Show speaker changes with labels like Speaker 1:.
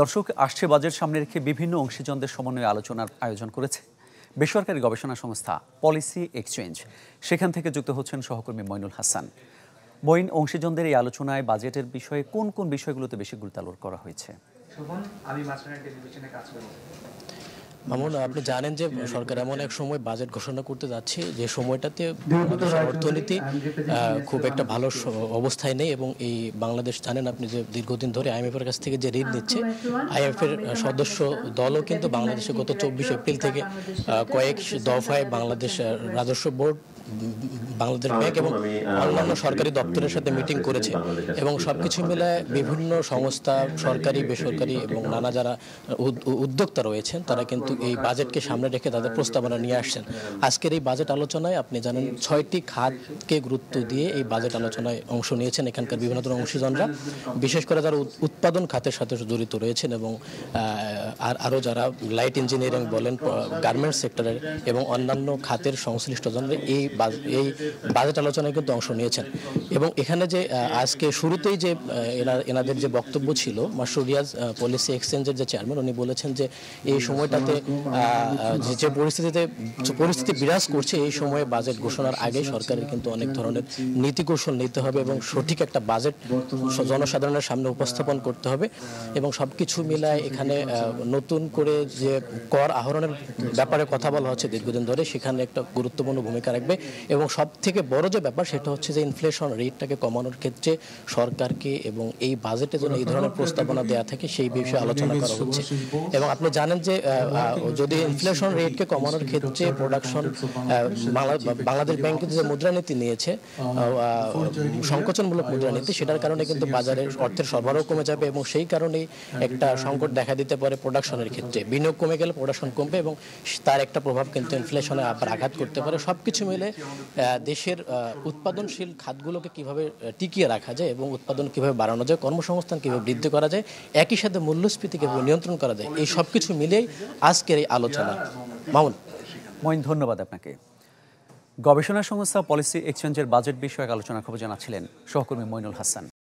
Speaker 1: দর্শক আসছে বাজেট সামনে রেখে বিভিন্ন অংশীজনদের সমন্বয়ে আলোচনার আয়োজন করেছে বেসরকারি গবেষণা সংস্থা পলিসি এক্সচেঞ্জ সেখান থেকে যুক্ত হচ্ছেন সহকর্মী মইনুল হাসান মইন অংশীজনদের এই আলোচনায় বাজেটের বিষয়ে কোন কোন বিষয়গুলোতে বেশি গুরুত্ব আলোর করা হয়েছে আমি টেলিভিশনে কাজ মামুন আপনি জানেন
Speaker 2: যে সরকার এমন এক সময় বাজেট ঘোষণা করতে যাচ্ছে যে সময়টাতে অর্থনীতি খুব একটা ভালো অবস্থায় নেই এবং এই বাংলাদেশ জানেন আপনি যে দীর্ঘদিন ধরে আইএমএফ এর কাছ থেকে যে ঋণ নিচ্ছে আইএমএফ এর সদস্য দলও কিন্তু বাংলাদেশে গত চব্বিশ এপ্রিল থেকে কয়েক দফায় বাংলাদেশ রাজস্ব বোর্ড বাংলাদেশ ব্যাংক এবং অন্যান্য সরকারি দপ্তরের সাথে মিটিং করেছে এবং সব কিছু মিলে আচ্ছা, আচ্ছা। বিভিন্ন সংস্থা হ্যাঁ, হ্যাঁ, হ্যাঁ, সরকারি বেসরকারি এবং নানা যারা উদ্যোক্তা রয়েছেন তারা কিন্তু এই বাজেটকে সামনে রেখে তাদের প্রস্তাবনা নিয়ে আসছেন আজকের এই বাজেট আলোচনায় আপনি জানেন ছয়টি খাতকে গুরুত্ব দিয়ে এই বাজেট আলোচনায় অংশ নিয়েছেন এখানকার বিভিন্ন ধরনের অংশীজনরা বিশেষ করে যারা উৎপাদন খাতের সাথে জড়িত রয়েছেন এবং আর আরও যারা লাইট ইঞ্জিনিয়ারিং বলেন গার্মেন্টস সেক্টরের এবং অন্যান্য খাতের সংশ্লিষ্ট জনরা এই এই বাজেট আলোচনায় কিন্তু অংশ নিয়েছেন এবং এখানে যে আজকে শুরুতেই যে এনাদের যে বক্তব্য ছিল মাসুরিয়াজ পলিসি এক্সচেঞ্জের যে চেয়ারম্যান উনি বলেছেন যে এই সময়টাতে যে পরিস্থিতিতে পরিস্থিতি বিরাজ করছে এই সময়ে বাজেট ঘোষণার আগে সরকারের কিন্তু অনেক ধরনের নীতি কৌশল নিতে হবে এবং সঠিক একটা বাজেট জনসাধারণের সামনে উপস্থাপন করতে হবে এবং সব কিছু মিলায় এখানে নতুন করে যে কর আহরণের ব্যাপারে কথা বলা হচ্ছে দীর্ঘদিন ধরে সেখানে একটা গুরুত্বপূর্ণ ভূমিকা রাখবে এবং সব থেকে বড় যে ব্যাপার সেটা হচ্ছে যে ইনফ্লেশন রেটটাকে কমানোর ক্ষেত্রে সরকারকে এবং এই বাজেটে যেন এই ধরনের প্রস্তাবনা দেওয়া থাকে সেই বিষয়ে আলোচনা করা হচ্ছে এবং আপনি জানেন যে যদি ইনফ্লেশন রেটকে কমানোর ক্ষেত্রে প্রোডাকশন বাংলাদেশ ব্যাংকের যে মুদ্রানীতি নিয়েছে সংকোচনমূলক মুদ্রানীতি সেটার কারণে কিন্তু বাজারের অর্থের সরবরাহ কমে যাবে এবং সেই কারণে একটা সংকট দেখা দিতে পারে প্রোডাকশনের ক্ষেত্রে বিনিয়োগ কমে গেলে প্রোডাকশন কমবে এবং তার একটা প্রভাব কিন্তু ইনফ্লেশনে আবার আঘাত করতে পারে সব কিছু মিলে দেশের উৎপাদনশীল খাতগুলোকে কিভাবে টিকিয়ে রাখা যায় এবং উৎপাদন কিভাবে বাড়ানো যায় কর্মসংস্থান কিভাবে বৃদ্ধি করা যায়
Speaker 1: একই সাথে মূল্যস্ফীতি কিভাবে নিয়ন্ত্রণ করা যায় এই সব কিছু মিলেই আজকের এই আলোচনা মামুন মইন ধন্যবাদ আপনাকে গবেষণা সংস্থা পলিসি এক্সচেঞ্জের বাজেট বিষয়ক আলোচনা খবর জানাচ্ছিলেন সহকর্মী মইনুল হাসান